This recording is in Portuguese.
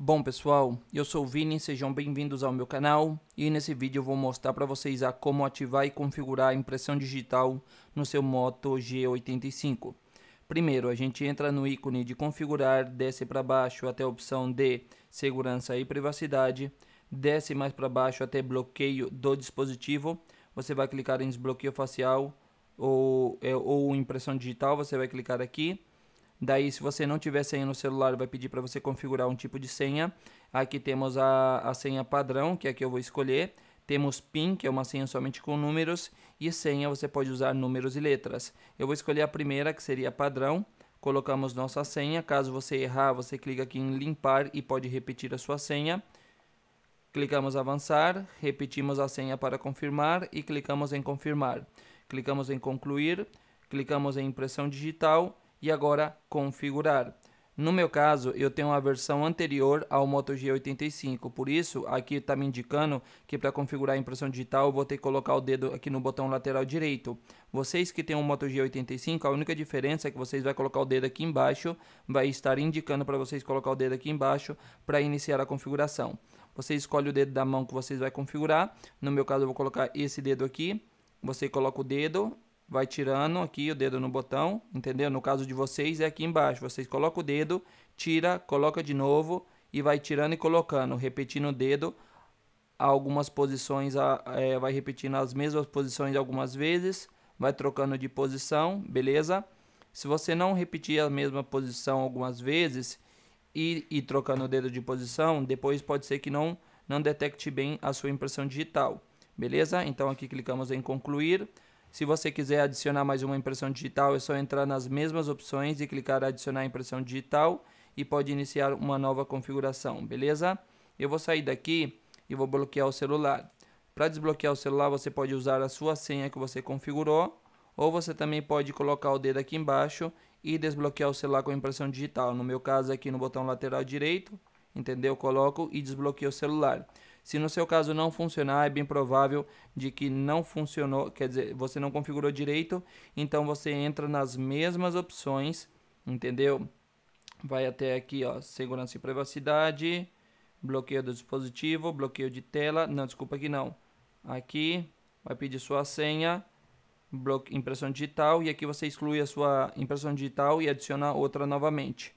Bom pessoal, eu sou o Vini, sejam bem-vindos ao meu canal e nesse vídeo eu vou mostrar para vocês a como ativar e configurar a impressão digital no seu Moto G85. Primeiro, a gente entra no ícone de configurar, desce para baixo até a opção de segurança e privacidade, desce mais para baixo até bloqueio do dispositivo, você vai clicar em desbloqueio facial ou, é, ou impressão digital, você vai clicar aqui Daí, se você não tiver senha no celular, vai pedir para você configurar um tipo de senha. Aqui temos a, a senha padrão, que é aqui eu vou escolher. Temos PIN, que é uma senha somente com números. E senha, você pode usar números e letras. Eu vou escolher a primeira, que seria padrão. Colocamos nossa senha. Caso você errar, você clica aqui em limpar e pode repetir a sua senha. Clicamos avançar, repetimos a senha para confirmar e clicamos em confirmar. Clicamos em concluir, clicamos em impressão digital e agora configurar. No meu caso, eu tenho a versão anterior ao Moto G85, por isso aqui está me indicando que para configurar a impressão digital eu vou ter que colocar o dedo aqui no botão lateral direito. Vocês que têm um Moto G85, a única diferença é que vocês vão colocar o dedo aqui embaixo, vai estar indicando para vocês colocar o dedo aqui embaixo para iniciar a configuração. Você escolhe o dedo da mão que vocês vai configurar, no meu caso eu vou colocar esse dedo aqui, você coloca o dedo vai tirando aqui o dedo no botão, entendeu? No caso de vocês é aqui embaixo, vocês colocam o dedo, tira, coloca de novo e vai tirando e colocando, repetindo o dedo algumas posições, é, vai repetindo as mesmas posições algumas vezes, vai trocando de posição, beleza? Se você não repetir a mesma posição algumas vezes e, e trocando o dedo de posição, depois pode ser que não, não detecte bem a sua impressão digital, beleza? Então aqui clicamos em concluir. Se você quiser adicionar mais uma impressão digital, é só entrar nas mesmas opções e clicar adicionar impressão digital e pode iniciar uma nova configuração, beleza? Eu vou sair daqui e vou bloquear o celular. Para desbloquear o celular, você pode usar a sua senha que você configurou ou você também pode colocar o dedo aqui embaixo e desbloquear o celular com impressão digital. No meu caso aqui no botão lateral direito, entendeu? Coloco e desbloqueio o celular. Se no seu caso não funcionar, é bem provável de que não funcionou, quer dizer, você não configurou direito, então você entra nas mesmas opções, entendeu? Vai até aqui, ó, segurança e privacidade, bloqueio do dispositivo, bloqueio de tela, não, desculpa aqui não. Aqui vai pedir sua senha, impressão digital e aqui você exclui a sua impressão digital e adiciona outra novamente.